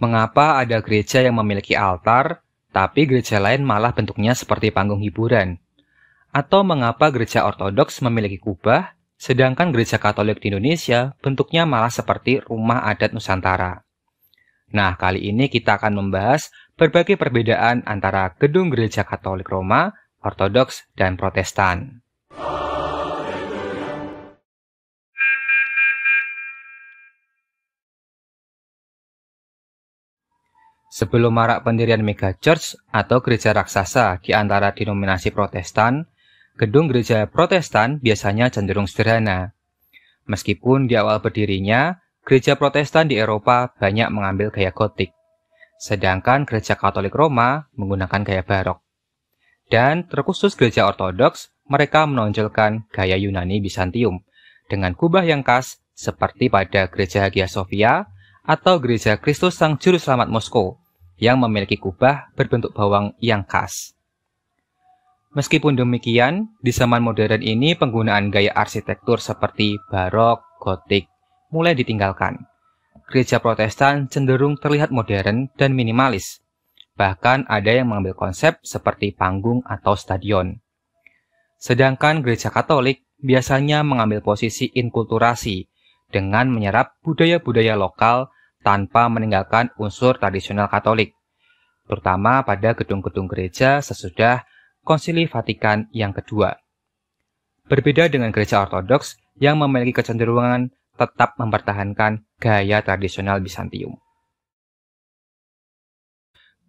Mengapa ada gereja yang memiliki altar, tapi gereja lain malah bentuknya seperti panggung hiburan? Atau mengapa gereja ortodoks memiliki kubah, sedangkan gereja katolik di Indonesia bentuknya malah seperti rumah adat Nusantara? Nah, kali ini kita akan membahas berbagai perbedaan antara gedung gereja katolik Roma, ortodoks, dan protestan. Oh. Sebelum marak pendirian mega church atau gereja raksasa di antara denominasi protestan, gedung gereja protestan biasanya cenderung sederhana. Meskipun di awal berdirinya, gereja protestan di Eropa banyak mengambil gaya gotik, sedangkan gereja katolik Roma menggunakan gaya barok. Dan terkhusus gereja ortodoks, mereka menonjolkan gaya Yunani Bizantium dengan kubah yang khas seperti pada gereja Hagia Sophia, atau Gereja Kristus Sang Juru Selamat Moskow yang memiliki kubah berbentuk bawang yang khas. Meskipun demikian, di zaman modern ini penggunaan gaya arsitektur seperti barok, gotik mulai ditinggalkan. Gereja Protestan cenderung terlihat modern dan minimalis. Bahkan ada yang mengambil konsep seperti panggung atau stadion. Sedangkan gereja Katolik biasanya mengambil posisi inkulturasi dengan menyerap budaya-budaya lokal tanpa meninggalkan unsur tradisional Katolik, terutama pada gedung-gedung gereja sesudah Konsili Vatikan yang kedua. Berbeda dengan gereja Ortodoks yang memiliki kecenderungan tetap mempertahankan gaya tradisional Bizantium.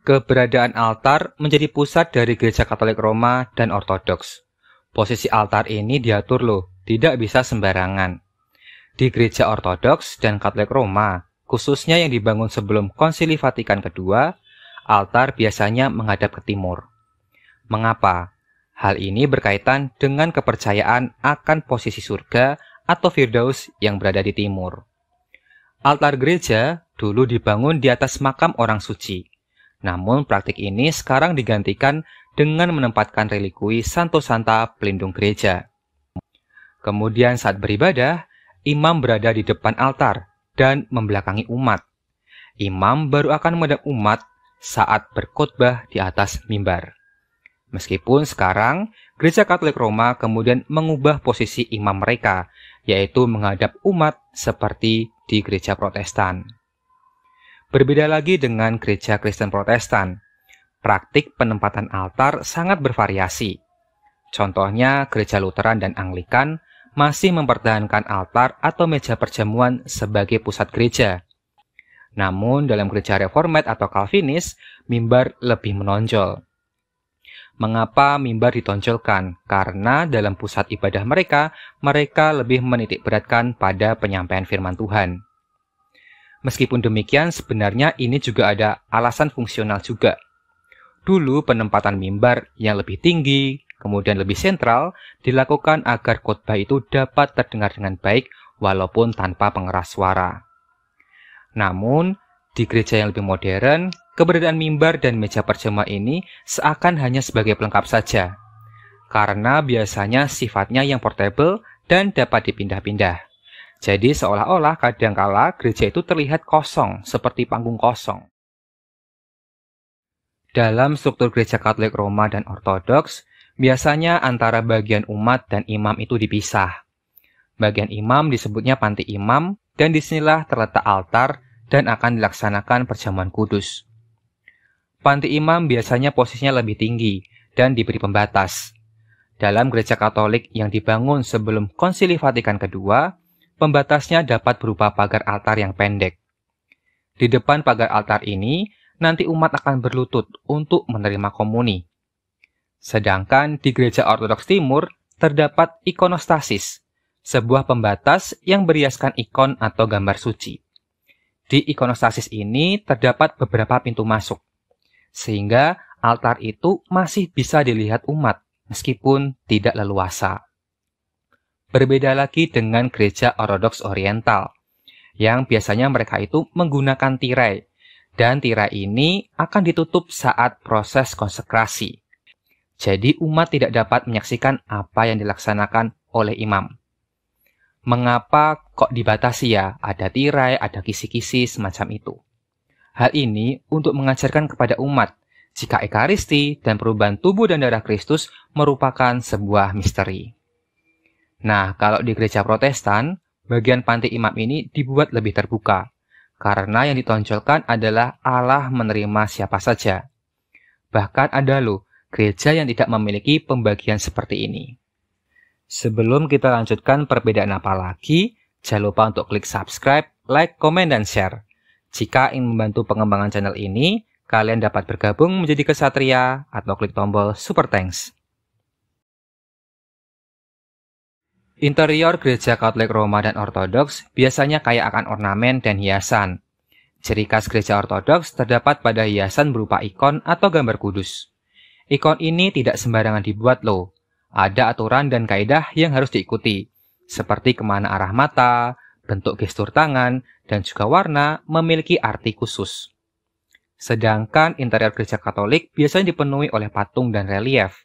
Keberadaan altar menjadi pusat dari gereja Katolik Roma dan Ortodoks. Posisi altar ini diatur loh, tidak bisa sembarangan di gereja Ortodoks dan Katolik Roma, khususnya yang dibangun sebelum Konsili Vatikan II, altar biasanya menghadap ke timur. Mengapa? Hal ini berkaitan dengan kepercayaan akan posisi surga atau Firdaus yang berada di timur. Altar gereja dulu dibangun di atas makam orang suci. Namun praktik ini sekarang digantikan dengan menempatkan relikui Santo Santa pelindung gereja. Kemudian saat beribadah, imam berada di depan altar dan membelakangi umat. Imam baru akan menghadap umat saat berkhotbah di atas mimbar. Meskipun sekarang gereja Katolik Roma kemudian mengubah posisi imam mereka, yaitu menghadap umat seperti di gereja Protestan. Berbeda lagi dengan gereja Kristen Protestan, praktik penempatan altar sangat bervariasi. Contohnya gereja Lutheran dan Anglikan masih mempertahankan altar atau meja perjamuan sebagai pusat gereja. Namun dalam gereja reformat atau Calvinis, mimbar lebih menonjol. Mengapa mimbar ditonjolkan? Karena dalam pusat ibadah mereka, mereka lebih menitikberatkan pada penyampaian firman Tuhan. Meskipun demikian, sebenarnya ini juga ada alasan fungsional juga. Dulu penempatan mimbar yang lebih tinggi, kemudian lebih sentral, dilakukan agar khotbah itu dapat terdengar dengan baik walaupun tanpa pengeras suara. Namun, di gereja yang lebih modern, keberadaan mimbar dan meja percuma ini seakan hanya sebagai pelengkap saja, karena biasanya sifatnya yang portable dan dapat dipindah-pindah. Jadi seolah-olah kadangkala gereja itu terlihat kosong, seperti panggung kosong. Dalam struktur gereja Katolik Roma dan Ortodoks, Biasanya antara bagian umat dan imam itu dipisah. Bagian imam disebutnya panti imam, dan disinilah terletak altar dan akan dilaksanakan perjamuan kudus. Panti imam biasanya posisinya lebih tinggi dan diberi pembatas. Dalam gereja Katolik yang dibangun sebelum Konsili Vatikan II, pembatasnya dapat berupa pagar altar yang pendek. Di depan pagar altar ini, nanti umat akan berlutut untuk menerima komuni. Sedangkan di gereja Ortodoks Timur terdapat ikonostasis, sebuah pembatas yang beriaskan ikon atau gambar suci. Di ikonostasis ini terdapat beberapa pintu masuk, sehingga altar itu masih bisa dilihat umat meskipun tidak leluasa. Berbeda lagi dengan gereja Ortodoks Oriental, yang biasanya mereka itu menggunakan tirai, dan tirai ini akan ditutup saat proses konsekrasi jadi umat tidak dapat menyaksikan apa yang dilaksanakan oleh imam. Mengapa kok dibatasi ya? Ada tirai, ada kisi-kisi semacam itu. Hal ini untuk mengajarkan kepada umat jika Ekaristi dan perubahan tubuh dan darah Kristus merupakan sebuah misteri. Nah, kalau di gereja protestan, bagian panti imam ini dibuat lebih terbuka, karena yang ditonjolkan adalah Allah menerima siapa saja. Bahkan ada loh gereja yang tidak memiliki pembagian seperti ini. Sebelum kita lanjutkan perbedaan apa lagi, jangan lupa untuk klik subscribe, like, komen, dan share. Jika ingin membantu pengembangan channel ini, kalian dapat bergabung menjadi kesatria atau klik tombol super thanks. Interior gereja Katolik Roma dan Ortodoks biasanya kaya akan ornamen dan hiasan. Ciri khas gereja Ortodoks terdapat pada hiasan berupa ikon atau gambar kudus. Ikon ini tidak sembarangan dibuat loh. Ada aturan dan kaedah yang harus diikuti, seperti kemana arah mata, bentuk gestur tangan, dan juga warna memiliki arti khusus. Sedangkan interior gereja Katolik biasanya dipenuhi oleh patung dan relief.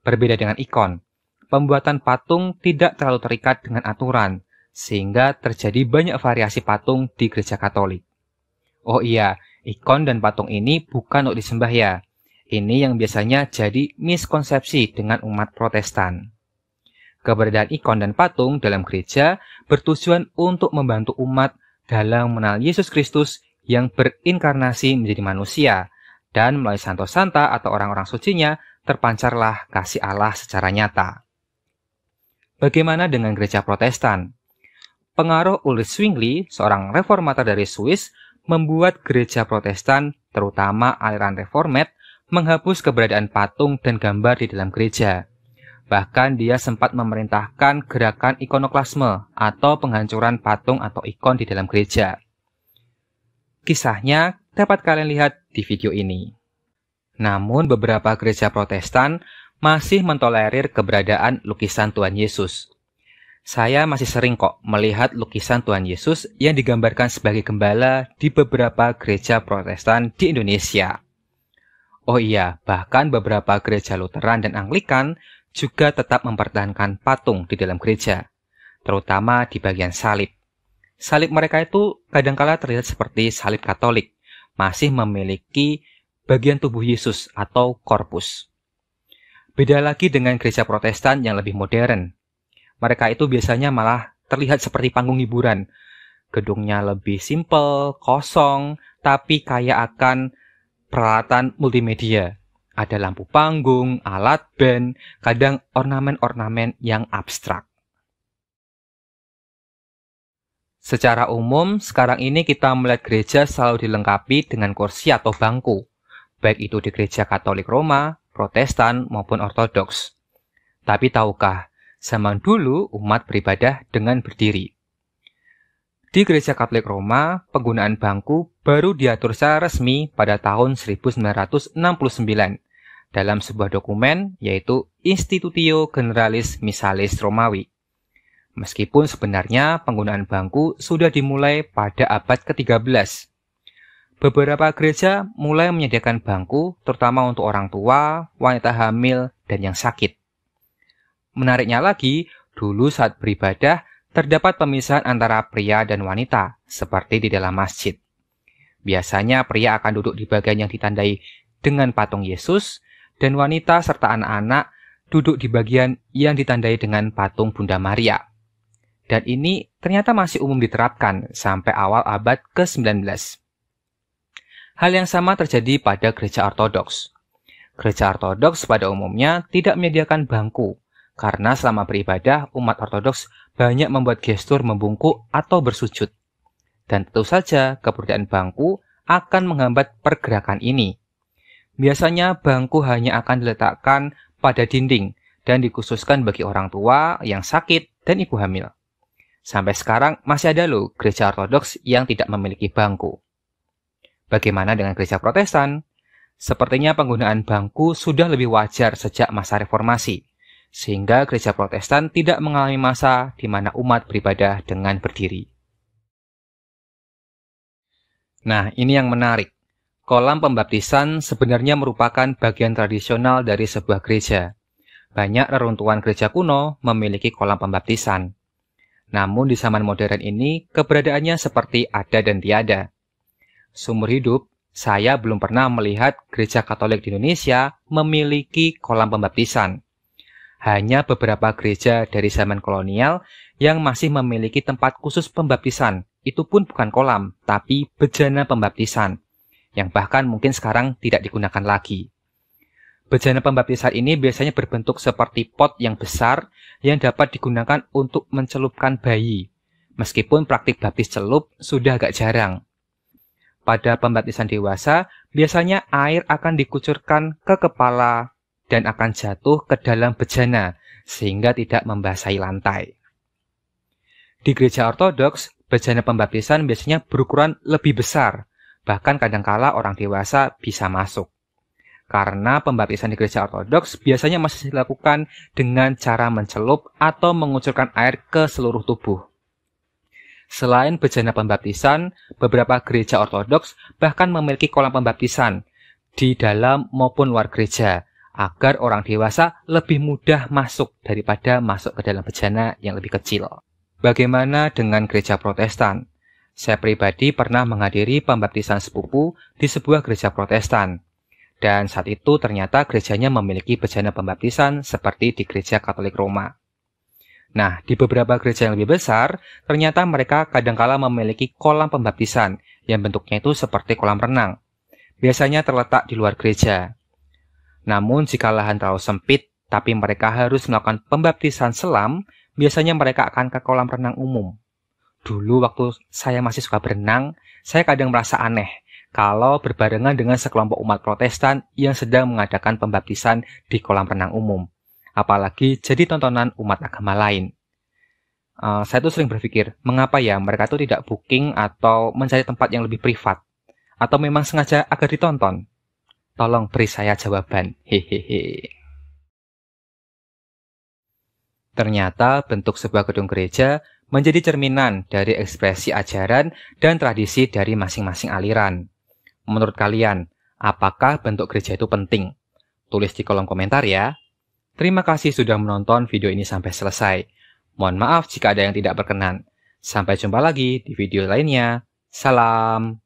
Berbeda dengan ikon, pembuatan patung tidak terlalu terikat dengan aturan, sehingga terjadi banyak variasi patung di gereja Katolik. Oh iya, ikon dan patung ini bukan untuk disembah ya, ini yang biasanya jadi miskonsepsi dengan umat protestan. Keberadaan ikon dan patung dalam gereja bertujuan untuk membantu umat dalam mengenal Yesus Kristus yang berinkarnasi menjadi manusia, dan melalui Santo Santa atau orang-orang sucinya terpancarlah kasih Allah secara nyata. Bagaimana dengan gereja protestan? Pengaruh Ulrich Zwingli, seorang reformator dari Swiss, membuat gereja protestan, terutama aliran reformat, menghapus keberadaan patung dan gambar di dalam gereja. Bahkan dia sempat memerintahkan gerakan ikonoklasme atau penghancuran patung atau ikon di dalam gereja. Kisahnya dapat kalian lihat di video ini. Namun beberapa gereja protestan masih mentolerir keberadaan lukisan Tuhan Yesus. Saya masih sering kok melihat lukisan Tuhan Yesus yang digambarkan sebagai gembala di beberapa gereja protestan di Indonesia. Oh iya, bahkan beberapa gereja Lutheran dan Anglikan juga tetap mempertahankan patung di dalam gereja, terutama di bagian salib. Salib mereka itu kadangkala terlihat seperti salib Katolik, masih memiliki bagian tubuh Yesus atau korpus. Beda lagi dengan gereja Protestan yang lebih modern. Mereka itu biasanya malah terlihat seperti panggung hiburan. Gedungnya lebih simpel, kosong, tapi kaya akan peralatan multimedia. Ada lampu panggung, alat band, kadang ornamen-ornamen yang abstrak. Secara umum, sekarang ini kita melihat gereja selalu dilengkapi dengan kursi atau bangku, baik itu di gereja Katolik Roma, Protestan, maupun Ortodoks. Tapi tahukah, zaman dulu umat beribadah dengan berdiri. Di gereja Katolik Roma, penggunaan bangku baru diatur secara resmi pada tahun 1969 dalam sebuah dokumen yaitu Institutio Generalis Missalis Romawi. Meskipun sebenarnya penggunaan bangku sudah dimulai pada abad ke-13. Beberapa gereja mulai menyediakan bangku terutama untuk orang tua, wanita hamil, dan yang sakit. Menariknya lagi, dulu saat beribadah, terdapat pemisahan antara pria dan wanita, seperti di dalam masjid. Biasanya pria akan duduk di bagian yang ditandai dengan patung Yesus, dan wanita serta anak-anak duduk di bagian yang ditandai dengan patung Bunda Maria. Dan ini ternyata masih umum diterapkan sampai awal abad ke-19. Hal yang sama terjadi pada gereja ortodoks. Gereja ortodoks pada umumnya tidak menyediakan bangku, karena selama beribadah, umat Ortodoks banyak membuat gestur membungkuk atau bersujud. Dan tentu saja keberadaan bangku akan menghambat pergerakan ini. Biasanya bangku hanya akan diletakkan pada dinding dan dikhususkan bagi orang tua yang sakit dan ibu hamil. Sampai sekarang masih ada loh gereja ortodoks yang tidak memiliki bangku. Bagaimana dengan gereja protestan? Sepertinya penggunaan bangku sudah lebih wajar sejak masa reformasi sehingga gereja Protestan tidak mengalami masa di mana umat beribadah dengan berdiri. Nah, ini yang menarik. Kolam pembaptisan sebenarnya merupakan bagian tradisional dari sebuah gereja. Banyak reruntuhan gereja kuno memiliki kolam pembaptisan. Namun di zaman modern ini, keberadaannya seperti ada dan tiada. Sumber hidup, saya belum pernah melihat gereja Katolik di Indonesia memiliki kolam pembaptisan hanya beberapa gereja dari zaman kolonial yang masih memiliki tempat khusus pembaptisan. Itu pun bukan kolam, tapi bejana pembaptisan, yang bahkan mungkin sekarang tidak digunakan lagi. Bejana pembaptisan ini biasanya berbentuk seperti pot yang besar yang dapat digunakan untuk mencelupkan bayi, meskipun praktik baptis celup sudah agak jarang. Pada pembaptisan dewasa, biasanya air akan dikucurkan ke kepala, dan akan jatuh ke dalam bejana sehingga tidak membasahi lantai. Di gereja ortodoks, bejana pembaptisan biasanya berukuran lebih besar, bahkan kadangkala orang dewasa bisa masuk. Karena pembaptisan di gereja ortodoks biasanya masih dilakukan dengan cara mencelup atau mengucurkan air ke seluruh tubuh. Selain bejana pembaptisan, beberapa gereja ortodoks bahkan memiliki kolam pembaptisan di dalam maupun luar gereja, agar orang dewasa lebih mudah masuk daripada masuk ke dalam bejana yang lebih kecil. Bagaimana dengan gereja protestan? Saya pribadi pernah menghadiri pembaptisan sepupu di sebuah gereja protestan. Dan saat itu ternyata gerejanya memiliki bejana pembaptisan seperti di gereja Katolik Roma. Nah, di beberapa gereja yang lebih besar, ternyata mereka kadangkala memiliki kolam pembaptisan yang bentuknya itu seperti kolam renang. Biasanya terletak di luar gereja. Namun jika lahan terlalu sempit, tapi mereka harus melakukan pembaptisan selam, biasanya mereka akan ke kolam renang umum. Dulu waktu saya masih suka berenang, saya kadang merasa aneh kalau berbarengan dengan sekelompok umat protestan yang sedang mengadakan pembaptisan di kolam renang umum. Apalagi jadi tontonan umat agama lain. Uh, saya tuh sering berpikir, mengapa ya mereka tuh tidak booking atau mencari tempat yang lebih privat? Atau memang sengaja agar ditonton? Tolong beri saya jawaban. Hehehe. Ternyata bentuk sebuah gedung gereja menjadi cerminan dari ekspresi ajaran dan tradisi dari masing-masing aliran. Menurut kalian, apakah bentuk gereja itu penting? Tulis di kolom komentar ya. Terima kasih sudah menonton video ini sampai selesai. Mohon maaf jika ada yang tidak berkenan. Sampai jumpa lagi di video lainnya. Salam.